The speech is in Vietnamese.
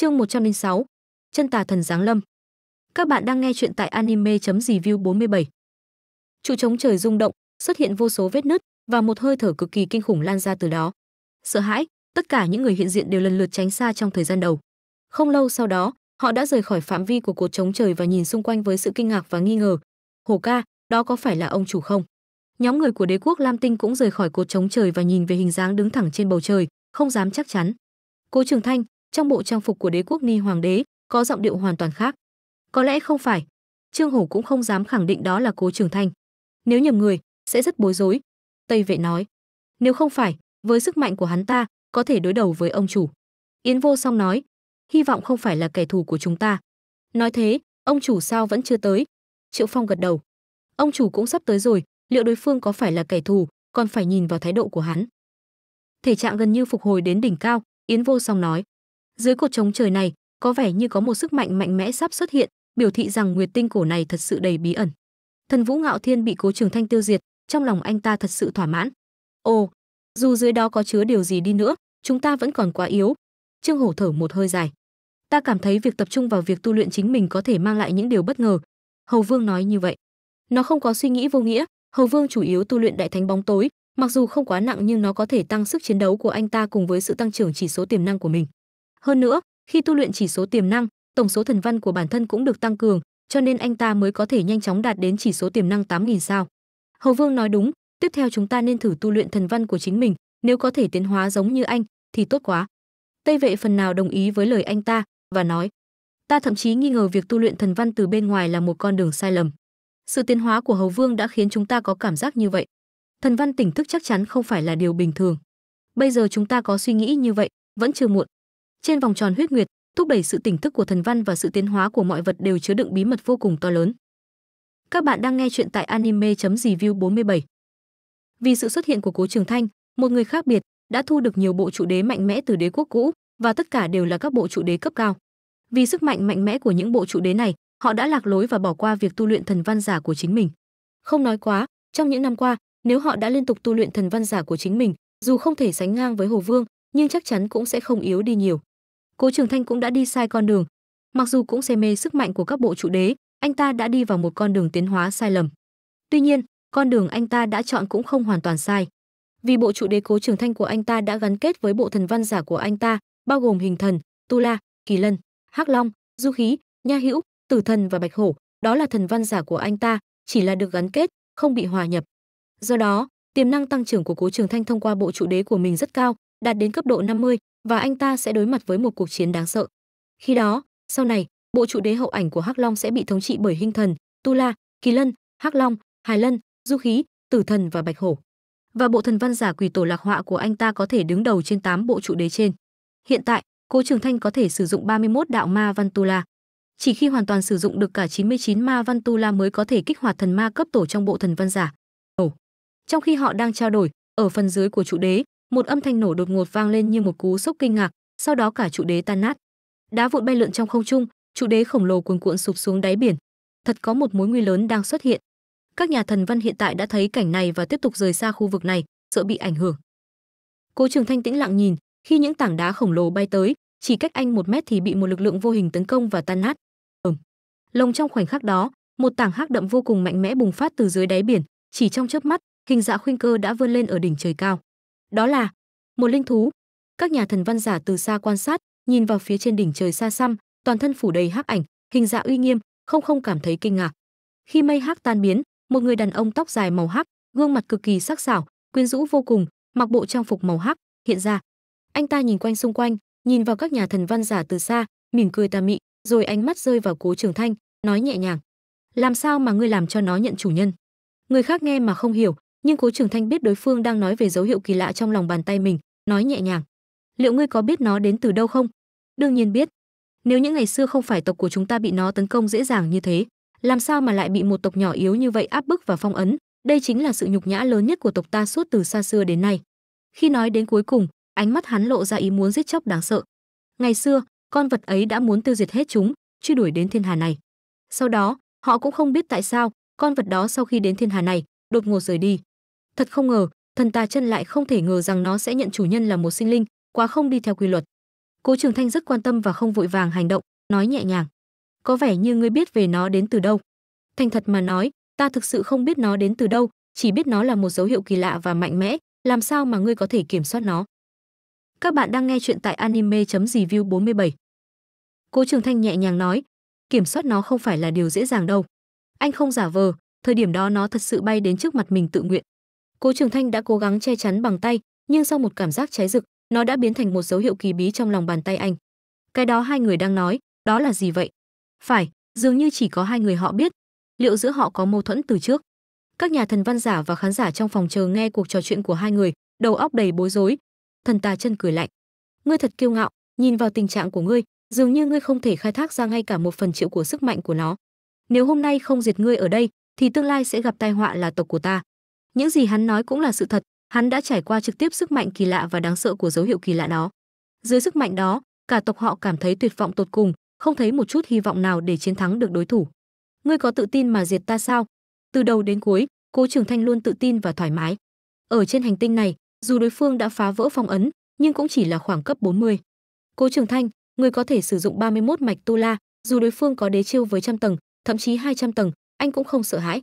Chương 106. Chân tà thần giáng lâm. Các bạn đang nghe chuyện tại anime.review 47. Trụ trống trời rung động, xuất hiện vô số vết nứt và một hơi thở cực kỳ kinh khủng lan ra từ đó. Sợ hãi, tất cả những người hiện diện đều lần lượt tránh xa trong thời gian đầu. Không lâu sau đó, họ đã rời khỏi phạm vi của cột trống trời và nhìn xung quanh với sự kinh ngạc và nghi ngờ. Hồ ca, đó có phải là ông chủ không? Nhóm người của đế quốc Lam Tinh cũng rời khỏi cột trống trời và nhìn về hình dáng đứng thẳng trên bầu trời, không dám chắc chắn. Cố Trường Thanh, trong bộ trang phục của đế quốc Ni hoàng đế, có giọng điệu hoàn toàn khác. Có lẽ không phải, Trương Hổ cũng không dám khẳng định đó là Cố Trường Thanh. Nếu nhầm người, sẽ rất bối rối. Tây vệ nói, nếu không phải, với sức mạnh của hắn ta, có thể đối đầu với ông chủ. Yến Vô Song nói, hy vọng không phải là kẻ thù của chúng ta. Nói thế, ông chủ sao vẫn chưa tới? Triệu Phong gật đầu. Ông chủ cũng sắp tới rồi, liệu đối phương có phải là kẻ thù, còn phải nhìn vào thái độ của hắn. Thể trạng gần như phục hồi đến đỉnh cao, Yến Vô Song nói. Dưới cột trống trời này, có vẻ như có một sức mạnh mạnh mẽ sắp xuất hiện, biểu thị rằng nguyệt tinh cổ này thật sự đầy bí ẩn. Thần Vũ Ngạo Thiên bị Cố Trường Thanh tiêu diệt, trong lòng anh ta thật sự thỏa mãn. Ồ, dù dưới đó có chứa điều gì đi nữa, chúng ta vẫn còn quá yếu. Trương Hổ thở một hơi dài. Ta cảm thấy việc tập trung vào việc tu luyện chính mình có thể mang lại những điều bất ngờ. Hầu Vương nói như vậy. Nó không có suy nghĩ vô nghĩa, Hầu Vương chủ yếu tu luyện đại thánh bóng tối, mặc dù không quá nặng nhưng nó có thể tăng sức chiến đấu của anh ta cùng với sự tăng trưởng chỉ số tiềm năng của mình. Hơn nữa, khi tu luyện chỉ số tiềm năng, tổng số thần văn của bản thân cũng được tăng cường, cho nên anh ta mới có thể nhanh chóng đạt đến chỉ số tiềm năng 8000 sao. Hầu Vương nói đúng, tiếp theo chúng ta nên thử tu luyện thần văn của chính mình, nếu có thể tiến hóa giống như anh thì tốt quá. Tây vệ phần nào đồng ý với lời anh ta và nói: "Ta thậm chí nghi ngờ việc tu luyện thần văn từ bên ngoài là một con đường sai lầm. Sự tiến hóa của Hầu Vương đã khiến chúng ta có cảm giác như vậy. Thần văn tỉnh thức chắc chắn không phải là điều bình thường. Bây giờ chúng ta có suy nghĩ như vậy, vẫn chưa muộn." Trên vòng tròn huyết nguyệt, thúc đẩy sự tỉnh thức của thần văn và sự tiến hóa của mọi vật đều chứa đựng bí mật vô cùng to lớn. Các bạn đang nghe chuyện tại anime.review 47. Vì sự xuất hiện của Cố Trường Thanh, một người khác biệt, đã thu được nhiều bộ trụ đế mạnh mẽ từ đế quốc cũ và tất cả đều là các bộ trụ đế cấp cao. Vì sức mạnh mạnh mẽ của những bộ trụ đế này, họ đã lạc lối và bỏ qua việc tu luyện thần văn giả của chính mình. Không nói quá, trong những năm qua, nếu họ đã liên tục tu luyện thần văn giả của chính mình, dù không thể sánh ngang với Hồ Vương, nhưng chắc chắn cũng sẽ không yếu đi nhiều. Cố Trường Thanh cũng đã đi sai con đường. Mặc dù cũng say mê sức mạnh của các bộ trụ đế, anh ta đã đi vào một con đường tiến hóa sai lầm. Tuy nhiên, con đường anh ta đã chọn cũng không hoàn toàn sai. Vì bộ trụ đế Cố Trường Thanh của anh ta đã gắn kết với bộ thần văn giả của anh ta, bao gồm Hình Thần, Tu La, Kỳ Lân, Hắc Long, Du Khí, Nha Hữu, Tử Thần và Bạch Hổ, đó là thần văn giả của anh ta, chỉ là được gắn kết, không bị hòa nhập. Do đó, tiềm năng tăng trưởng của Cố Trường Thanh thông qua bộ trụ đế của mình rất cao, đạt đến cấp độ 50, và anh ta sẽ đối mặt với một cuộc chiến đáng sợ. Khi đó, sau này, bộ trụ đế hậu ảnh của Hắc Long sẽ bị thống trị bởi Hinh Thần, Tu La, Kỳ Lân, Hắc Long, Hải Lân, Du Khí, Tử Thần và Bạch Hổ. Và bộ thần văn giả quỷ tổ lạc họa của anh ta có thể đứng đầu trên 8 bộ trụ đế trên. Hiện tại, Cố Trường Thanh có thể sử dụng 31 đạo ma văn Tu La. Chỉ khi hoàn toàn sử dụng được cả 99 ma văn Tu La mới có thể kích hoạt thần ma cấp tổ trong bộ thần văn giả. Ồ. Trong khi họ đang trao đổi, ở phần dưới của trụ đế, một âm thanh nổ đột ngột vang lên như một cú sốc kinh ngạc, sau đó cả trụ đế tan nát. Đá vụn bay lượn trong không trung, trụ đế khổng lồ cuồn cuộn sụp xuống đáy biển. Thật có một mối nguy lớn đang xuất hiện. Các nhà thần văn hiện tại đã thấy cảnh này và tiếp tục rời xa khu vực này, sợ bị ảnh hưởng. Cố Trường Thanh tĩnh lặng nhìn, khi những tảng đá khổng lồ bay tới, chỉ cách anh một mét thì bị một lực lượng vô hình tấn công và tan nát. Ầm. Ừ. Lồng trong khoảnh khắc đó, một tảng hắc đậm vô cùng mạnh mẽ bùng phát từ dưới đáy biển, chỉ trong chớp mắt, hình dạ khuynh cơ đã vươn lên ở đỉnh trời cao. Đó là một linh thú. Các nhà thần văn giả từ xa quan sát, nhìn vào phía trên đỉnh trời xa xăm, toàn thân phủ đầy hắc ảnh, hình dạng uy nghiêm, không không cảm thấy kinh ngạc. Khi mây hắc tan biến, một người đàn ông tóc dài màu hắc, gương mặt cực kỳ sắc sảo, quyến rũ vô cùng, mặc bộ trang phục màu hắc hiện ra. Anh ta nhìn quanh xung quanh, nhìn vào các nhà thần văn giả từ xa, mỉm cười tà mị, rồi ánh mắt rơi vào Cố Trường Thanh, nói nhẹ nhàng: "Làm sao mà ngươi làm cho nó nhận chủ nhân?" Người khác nghe mà không hiểu, nhưng cố trường thanh biết đối phương đang nói về dấu hiệu kỳ lạ trong lòng bàn tay mình nói nhẹ nhàng liệu ngươi có biết nó đến từ đâu không đương nhiên biết nếu những ngày xưa không phải tộc của chúng ta bị nó tấn công dễ dàng như thế làm sao mà lại bị một tộc nhỏ yếu như vậy áp bức và phong ấn đây chính là sự nhục nhã lớn nhất của tộc ta suốt từ xa xưa đến nay khi nói đến cuối cùng ánh mắt hắn lộ ra ý muốn giết chóc đáng sợ ngày xưa con vật ấy đã muốn tiêu diệt hết chúng truy đuổi đến thiên hà này sau đó họ cũng không biết tại sao con vật đó sau khi đến thiên hà này đột ngột rời đi Thật không ngờ, thần tà chân lại không thể ngờ rằng nó sẽ nhận chủ nhân là một sinh linh, quá không đi theo quy luật. Cố Trường Thanh rất quan tâm và không vội vàng hành động, nói nhẹ nhàng: "Có vẻ như ngươi biết về nó đến từ đâu?" Thành thật mà nói, ta thực sự không biết nó đến từ đâu, chỉ biết nó là một dấu hiệu kỳ lạ và mạnh mẽ, làm sao mà ngươi có thể kiểm soát nó? Các bạn đang nghe chuyện tại anime.review 47. Cố Trường Thanh nhẹ nhàng nói, kiểm soát nó không phải là điều dễ dàng đâu. Anh không giả vờ, thời điểm đó nó thật sự bay đến trước mặt mình tự nguyện. Cố Trường Thanh đã cố gắng che chắn bằng tay, nhưng sau một cảm giác cháy rực, nó đã biến thành một dấu hiệu kỳ bí trong lòng bàn tay anh. Cái đó hai người đang nói, đó là gì vậy? Phải, dường như chỉ có hai người họ biết. Liệu giữa họ có mâu thuẫn từ trước? Các nhà thần văn giả và khán giả trong phòng chờ nghe cuộc trò chuyện của hai người, đầu óc đầy bối rối. Thần Tà Chân cười lạnh. Ngươi thật kiêu ngạo, nhìn vào tình trạng của ngươi, dường như ngươi không thể khai thác ra ngay cả một phần triệu của sức mạnh của nó. Nếu hôm nay không diệt ngươi ở đây, thì tương lai sẽ gặp tai họa là tộc của ta những gì hắn nói cũng là sự thật hắn đã trải qua trực tiếp sức mạnh kỳ lạ và đáng sợ của dấu hiệu kỳ lạ đó dưới sức mạnh đó cả tộc họ cảm thấy tuyệt vọng tột cùng không thấy một chút hy vọng nào để chiến thắng được đối thủ ngươi có tự tin mà diệt ta sao từ đầu đến cuối cố trường thanh luôn tự tin và thoải mái ở trên hành tinh này dù đối phương đã phá vỡ phong ấn nhưng cũng chỉ là khoảng cấp 40. cố trường thanh ngươi có thể sử dụng 31 mạch tu la dù đối phương có đế chiêu với trăm tầng thậm chí 200 tầng anh cũng không sợ hãi